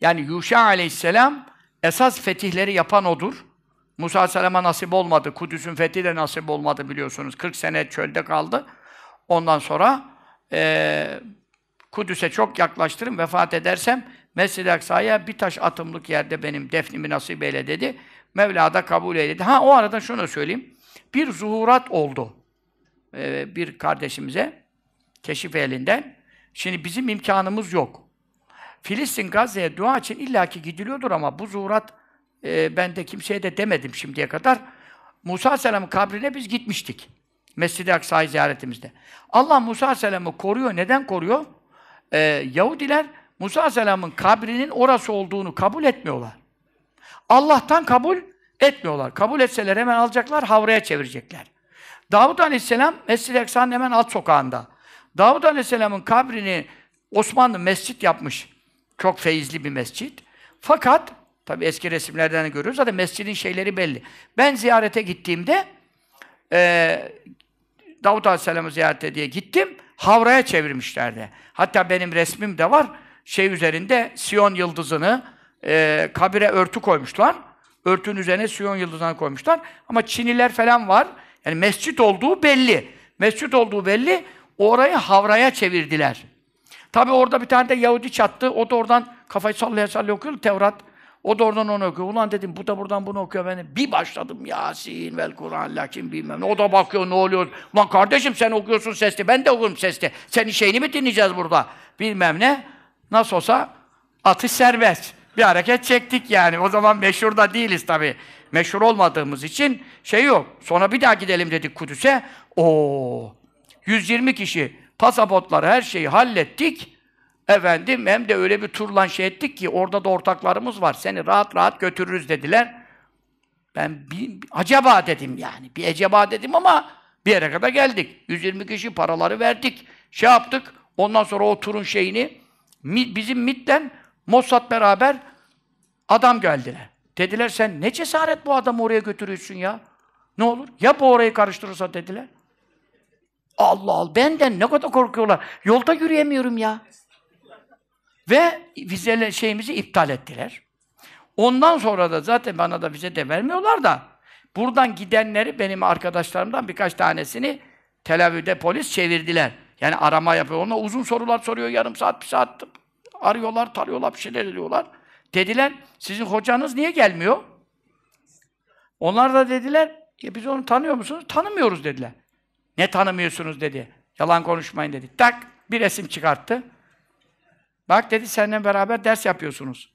Yani Yuşa aleyhisselam esas fetihleri yapan odur. Musa aleyhisselama nasip olmadı. Kudüs'ün fethi de nasip olmadı biliyorsunuz. 40 sene çölde kaldı. Ondan sonra e, Kudüs'e çok yaklaştırım. Vefat edersem Mescid-i Aksa'ya bir taş atımlık yerde benim defnimi nasip eyle dedi. Mevla da kabul eyledi. Ha o arada şunu söyleyeyim. Bir zuhurat oldu. Ee, bir kardeşimize keşif elinden. Şimdi bizim imkanımız yok. Filistin, Gazze'ye dua için illaki gidiliyordur ama bu zuhurat e, ben de kimseye de demedim şimdiye kadar. Musa Aleyhisselam'ın kabrine biz gitmiştik. Mescid-i Aksa'yı ziyaretimizde. Allah Musa Aleyhisselam'ı koruyor. Neden koruyor? Ee, Yahudiler Musa Aleyhisselam'ın kabrinin orası olduğunu kabul etmiyorlar. Allah'tan kabul etmiyorlar. Kabul etseler hemen alacaklar, havraya çevirecekler. Davud Aleyhisselam Mescid-i Aksa'nın hemen alt sokağında. Davud Aleyhisselam'ın kabrini Osmanlı mescit yapmış. Çok feyizli bir mescit. Fakat tabi eski resimlerden görüyoruz zaten mescidin şeyleri belli. Ben ziyarete gittiğimde e, Davut Aleyhisselam'ı ziyarete diye gittim. Havraya çevirmişlerdi. Hatta benim resmim de var. Şey üzerinde Siyon yıldızını e, kabire örtü koymuşlar. Örtünün üzerine Siyon yıldızını koymuşlar. Ama Çiniler falan var. Yani mescit olduğu belli. Mescit olduğu belli. Orayı havraya çevirdiler. Tabi orada bir tane de Yahudi çattı. O da oradan kafayı sallaya sallaya okuyor Tevrat. O da oradan onu okuyor. Ulan dedim bu da buradan bunu okuyor. Ben bir başladım Yasin vel Kur'an lakin bilmem O da bakıyor ne oluyor. Ulan kardeşim sen okuyorsun sesli. Ben de okurum sesli. Senin şeyini mi dinleyeceğiz burada? Bilmem ne. Nasıl olsa atış serbest. Bir hareket çektik yani. O zaman meşhur da değiliz tabi, Meşhur olmadığımız için şey yok. Sonra bir daha gidelim dedik Kudüs'e. O 120 kişi Pasaportları, her şeyi hallettik. Efendim hem de öyle bir turlan şey ettik ki orada da ortaklarımız var. Seni rahat rahat götürürüz dediler. Ben bir, acaba dedim yani. Bir acaba dedim ama bir yere kadar geldik. 120 kişi paraları verdik. Şey yaptık. Ondan sonra o turun şeyini bizim MIT'ten Mossad beraber adam geldiler. Dediler sen ne cesaret bu adamı oraya götürüyorsun ya? Ne olur? Ya bu orayı karıştırırsa dediler. Allah Allah benden ne kadar korkuyorlar. Yolda yürüyemiyorum ya. Ve vizele şeyimizi iptal ettiler. Ondan sonra da zaten bana da vize de vermiyorlar da buradan gidenleri benim arkadaşlarımdan birkaç tanesini Tel Aviv'de polis çevirdiler. Yani arama yapıyor. Ona uzun sorular soruyor. Yarım saat, bir saat arıyorlar, tarıyorlar, bir şeyler ediyorlar. Dediler, sizin hocanız niye gelmiyor? Onlar da dediler, ya biz onu tanıyor musunuz? Tanımıyoruz dediler. Ne tanımıyorsunuz dedi. Yalan konuşmayın dedi. Tak bir resim çıkarttı. Bak dedi seninle beraber ders yapıyorsunuz.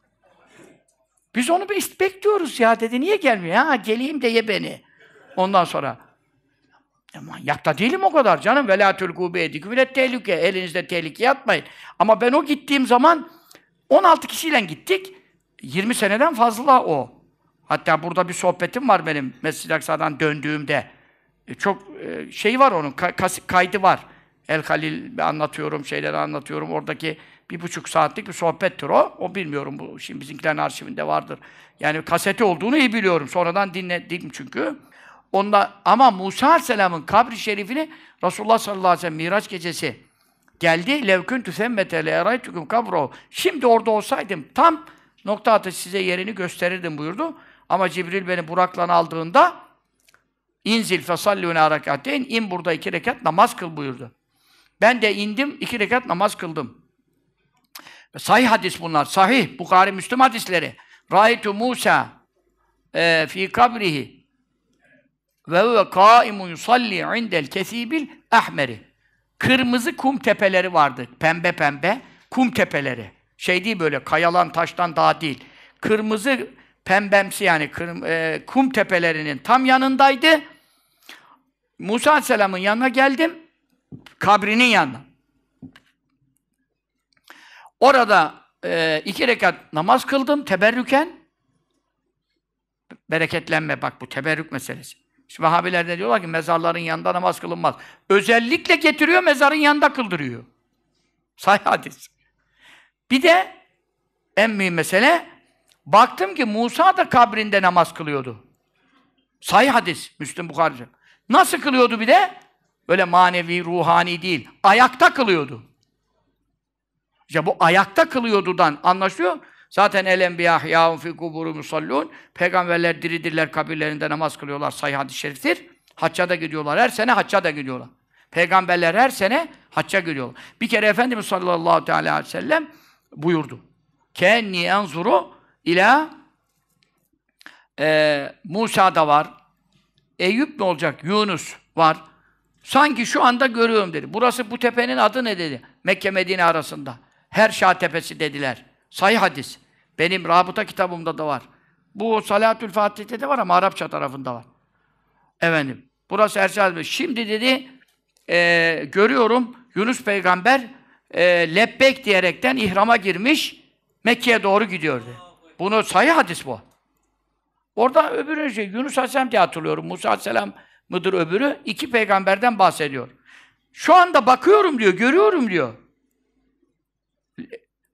Biz onu bir bekliyoruz ya dedi. Niye gelmiyor? Ha geleyim de ye beni. Ondan sonra e, manyak da değilim o kadar canım. Velâ tülgûbe edik. Bile tehlike. Elinizde tehlike atmayın. Ama ben o gittiğim zaman 16 kişiyle gittik. 20 seneden fazla o. Hatta burada bir sohbetim var benim Mescid-i Aksa'dan döndüğümde. E, çok e, şey var onun, kaydı var. El Halil anlatıyorum, şeyleri anlatıyorum. Oradaki bir buçuk saatlik bir sohbettir o. O bilmiyorum bu. Şimdi bizimkilerin arşivinde vardır. Yani kaseti olduğunu iyi biliyorum. Sonradan dinledim çünkü. Onda, ama Musa Aleyhisselam'ın kabri şerifini Resulullah sallallahu aleyhi ve sellem Miraç gecesi geldi. Levkün tüsemmete leeraytüküm kabro. Şimdi orada olsaydım tam nokta atışı size yerini gösterirdim buyurdu. Ama Cibril beni Burak'la aldığında İnzil fesallûne rekateyn. İn burada iki rekat namaz kıl buyurdu. Ben de indim, iki rekat namaz kıldım. Sahih hadis bunlar. Sahih. Bukhari Müslüm hadisleri. Raitu Musa e, fi kabrihi ve huve kaimun yusalli indel kesibil ahmeri. Kırmızı kum tepeleri vardı. Pembe pembe kum tepeleri. Şey değil böyle kayalan taştan daha değil. Kırmızı pembemsi yani kır, e, kum tepelerinin tam yanındaydı. Musa Aleyhisselam'ın yanına geldim. Kabrinin yanına. Orada e, iki rekat namaz kıldım teberrüken. Bereketlenme bak bu teberrük meselesi. İşte Vahabiler de diyorlar ki mezarların yanında namaz kılınmaz. Özellikle getiriyor mezarın yanında kıldırıyor. Say hadis. Bir de en mühim mesele baktım ki Musa da kabrinde namaz kılıyordu. Say hadis. Müslüm Bukhari'de. Nasıl kılıyordu bir de? Böyle manevi, ruhani değil. Ayakta kılıyordu. Ya bu ayakta kılıyordudan anlaşıyor. Zaten el enbiya yaun fi kuburu musallun. Peygamberler diridirler kabirlerinde namaz kılıyorlar. Sayı hadis-i şeriftir. Hacca da gidiyorlar. Her sene hacca da gidiyorlar. Peygamberler her sene hacca gidiyorlar. Bir kere Efendimiz sallallahu teala aleyhi ve sellem buyurdu. Kenni enzuru ila e, Musa da var, Eyüp ne olacak? Yunus var. Sanki şu anda görüyorum dedi. Burası bu tepenin adı ne dedi? Mekke Medine arasında. Her Şah tepesi dediler. Sayı hadis. Benim rabıta kitabımda da var. Bu Salatül Fatih'te de var ama Arapça tarafında var. Efendim. Burası Erşal Şimdi dedi e, görüyorum Yunus peygamber e, lebbek diyerekten ihrama girmiş Mekke'ye doğru gidiyordu. Bunu sayı hadis bu. Orada öbürü şey, Yunus Aleyhisselam diye hatırlıyorum. Musa Aleyhisselam mıdır öbürü? İki peygamberden bahsediyor. Şu anda bakıyorum diyor, görüyorum diyor.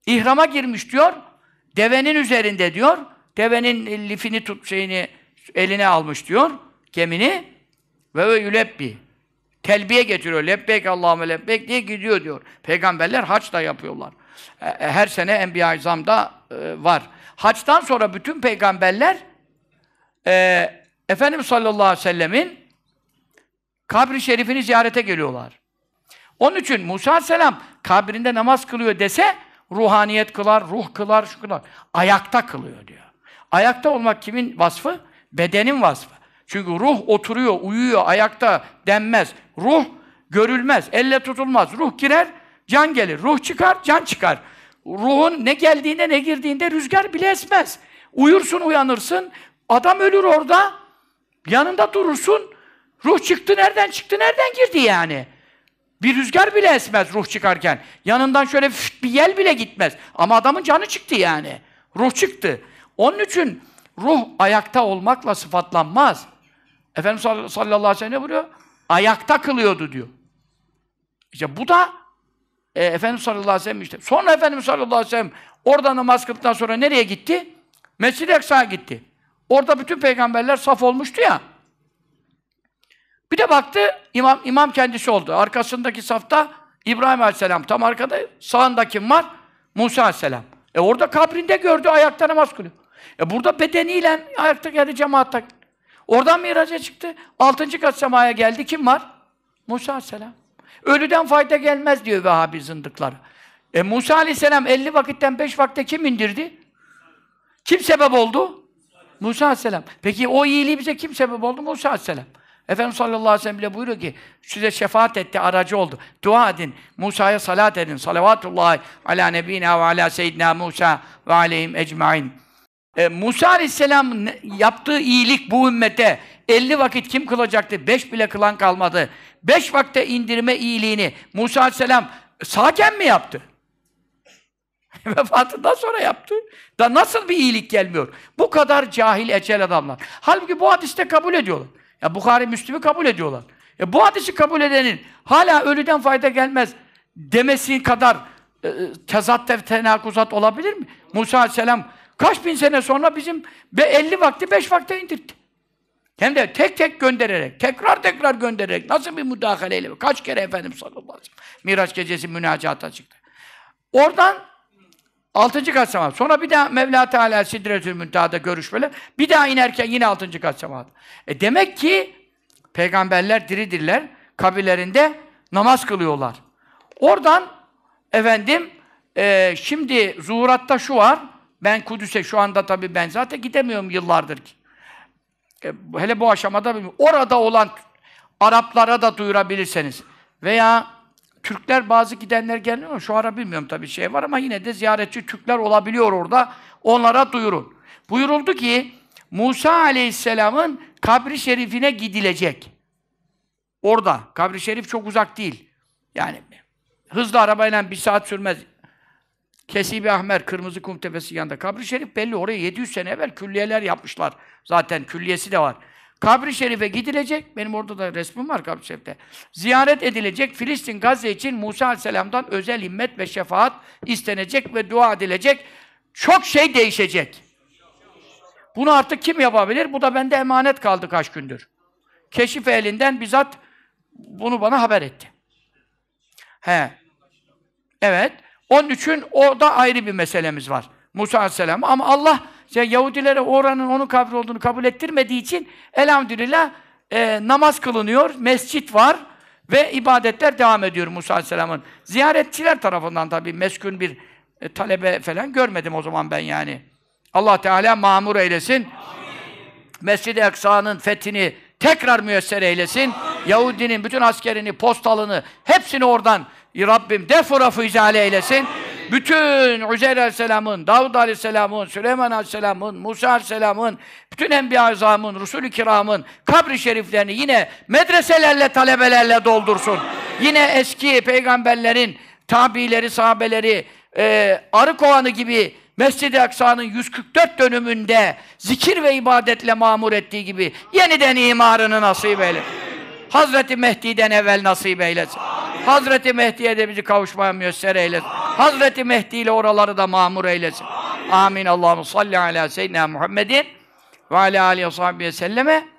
İhrama girmiş diyor. Devenin üzerinde diyor. Devenin lifini tut şeyini eline almış diyor. Kemini Ve ve yülebbi. Telbiye getiriyor. Lebbek Allahümme lebbek diye gidiyor diyor. Peygamberler haç da yapıyorlar. E, e, her sene Enbiya-i e, var. Haçtan sonra bütün peygamberler e, Efendimiz sallallahu aleyhi ve sellemin kabri şerifini ziyarete geliyorlar. Onun için Musa aleyhisselam kabrinde namaz kılıyor dese ruhaniyet kılar, ruh kılar, şu kılar. Ayakta kılıyor diyor. Ayakta olmak kimin vasfı? Bedenin vasfı. Çünkü ruh oturuyor, uyuyor, ayakta denmez. Ruh görülmez, elle tutulmaz. Ruh girer, can gelir. Ruh çıkar, can çıkar. Ruhun ne geldiğinde ne girdiğinde rüzgar bile esmez. Uyursun uyanırsın, Adam ölür orada. Yanında durursun. Ruh çıktı nereden çıktı nereden girdi yani. Bir rüzgar bile esmez ruh çıkarken. Yanından şöyle bir yel bile gitmez. Ama adamın canı çıktı yani. Ruh çıktı. Onun için ruh ayakta olmakla sıfatlanmaz. Efendimiz sallallahu aleyhi ve sellem ne buyuruyor? Ayakta kılıyordu diyor. İşte bu da e, Efendimiz sallallahu aleyhi ve sellem işte. Sonra Efendimiz sallallahu aleyhi ve sellem orada namaz kıldıktan sonra nereye gitti? Mescid-i Eksa'ya gitti. Orada bütün peygamberler saf olmuştu ya. Bir de baktı imam, imam kendisi oldu. Arkasındaki safta İbrahim Aleyhisselam tam arkada. Sağında kim var? Musa Aleyhisselam. E orada kabrinde gördü ayakta namaz kılıyor. E burada bedeniyle ayakta geldi cemaatta. Oradan miraca çıktı. Altıncı kat semaya geldi. Kim var? Musa Aleyhisselam. Ölüden fayda gelmez diyor Vehhabi zındıkları. E Musa Aleyhisselam 50 vakitten 5 vakte kim indirdi? Kim sebep oldu? Musa Aleyhisselam. Peki o iyiliği bize kim sebep oldu? Musa Aleyhisselam. Efendimiz sallallahu aleyhi ve sellem bile buyuruyor ki size şefaat etti, aracı oldu. Dua edin, Musa'ya salat edin. Salavatullahi ala nebina ve ala seyyidina Musa ve aleyhim ecmain. E, Musa aleyhisselam yaptığı iyilik bu ümmete 50 vakit kim kılacaktı? 5 bile kılan kalmadı. 5 vakte indirme iyiliğini Musa aleyhisselam sağken mi yaptı? Vefatından sonra yaptı. Da nasıl bir iyilik gelmiyor? Bu kadar cahil ecel adamlar. Halbuki bu hadiste kabul ediyorlar. Ya Bukhari Müslüm'ü kabul ediyorlar. E bu hadisi kabul edenin hala ölüden fayda gelmez demesi kadar e, e tezat ve tenakuzat olabilir mi? Musa Aleyhisselam kaç bin sene sonra bizim be 50 vakti 5 vakte indirtti. Hem de tek tek göndererek, tekrar tekrar göndererek nasıl bir müdahaleyle kaç kere efendim sallallahu aleyhi ve sellem Miraç gecesi münacata çıktı. Oradan Altıncı kat semavat. Sonra bir daha Mevla Teala Sidretül Münteha'da görüşmeler. Bir daha inerken yine altıncı kat semavat. E demek ki peygamberler diridirler. Kabirlerinde namaz kılıyorlar. Oradan efendim e, şimdi zuhuratta şu var. Ben Kudüs'e şu anda tabii ben zaten gidemiyorum yıllardır ki. E, hele bu aşamada bilmiyorum. Orada olan Araplara da duyurabilirseniz veya Türkler bazı gidenler gelmiyor. Şu ara bilmiyorum tabii şey var ama yine de ziyaretçi Türkler olabiliyor orada. Onlara duyurun. Buyuruldu ki Musa Aleyhisselam'ın kabri şerifine gidilecek. Orada. Kabri şerif çok uzak değil. Yani hızlı arabayla bir saat sürmez. Kesibi Ahmer, Kırmızı Kum Tepesi yanında. Kabri şerif belli. Oraya 700 sene evvel külliyeler yapmışlar. Zaten külliyesi de var. Kabri şerife gidilecek. Benim orada da resmim var kabri şerifte. Ziyaret edilecek. Filistin Gazze için Musa Aleyhisselam'dan özel himmet ve şefaat istenecek ve dua edilecek. Çok şey değişecek. Bunu artık kim yapabilir? Bu da bende emanet kaldı kaç gündür. Keşif elinden bizzat bunu bana haber etti. He. Evet. Onun için orada ayrı bir meselemiz var. Musa Aleyhisselam. Ama Allah şey, Yahudilere oranın onun kabri olduğunu kabul ettirmediği için elhamdülillah e, namaz kılınıyor, mescit var ve ibadetler devam ediyor Musa Aleyhisselam'ın. Ziyaretçiler tarafından tabii meskun bir e, talebe falan görmedim o zaman ben yani. Allah Teala mamur eylesin. Mescid-i Eksa'nın fethini tekrar müyesser eylesin. Amin. Yahudinin bütün askerini, postalını, hepsini oradan Rabbim defurafı icale eylesin. Amin. Bütün Üzeyr Aleyhisselam'ın, Davud Aleyhisselam'ın, Süleyman Aleyhisselam'ın, Musa Aleyhisselam'ın, bütün Enbiya Azam'ın, Resul-i Kiram'ın kabri şeriflerini yine medreselerle, talebelerle doldursun. Yine eski peygamberlerin tabileri, sahabeleri, e, arı kovanı gibi Mescid-i Aksa'nın 144 dönümünde zikir ve ibadetle mamur ettiği gibi yeniden imarını nasip eyle. Hazreti Mehdi'den evvel nasip eylesin. Amin. Hazreti Mehdi'ye de bizi kavuşmaya müyesser eylesin. Amin. Hazreti Mehdi ile oraları da mamur eylesin. Amin. Amin. Allah'ım salli ala seyyidina Muhammedin ve ala aleyhi ve selleme